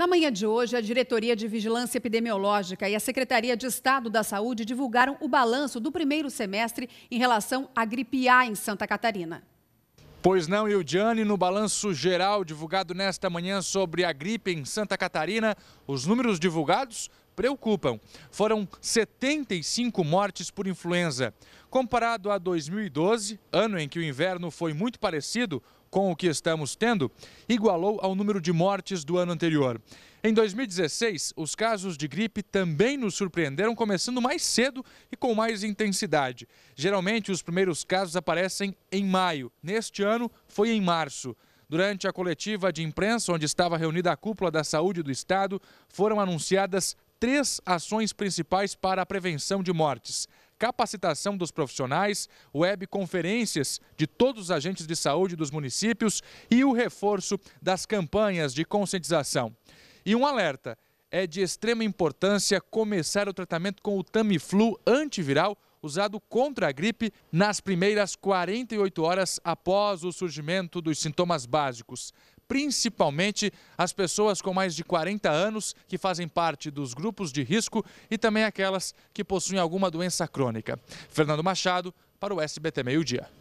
Na manhã de hoje, a Diretoria de Vigilância Epidemiológica e a Secretaria de Estado da Saúde divulgaram o balanço do primeiro semestre em relação à gripe A em Santa Catarina. Pois não, Ildiane, no balanço geral divulgado nesta manhã sobre a gripe em Santa Catarina, os números divulgados preocupam. Foram 75 mortes por influenza. Comparado a 2012, ano em que o inverno foi muito parecido com o que estamos tendo, igualou ao número de mortes do ano anterior. Em 2016, os casos de gripe também nos surpreenderam, começando mais cedo e com mais intensidade. Geralmente, os primeiros casos aparecem em maio. Neste ano, foi em março. Durante a coletiva de imprensa, onde estava reunida a cúpula da saúde do estado, foram anunciadas três ações principais para a prevenção de mortes capacitação dos profissionais, webconferências de todos os agentes de saúde dos municípios e o reforço das campanhas de conscientização. E um alerta: é de extrema importância começar o tratamento com o Tamiflu antiviral usado contra a gripe nas primeiras 48 horas após o surgimento dos sintomas básicos. Principalmente as pessoas com mais de 40 anos que fazem parte dos grupos de risco e também aquelas que possuem alguma doença crônica. Fernando Machado, para o SBT Meio Dia.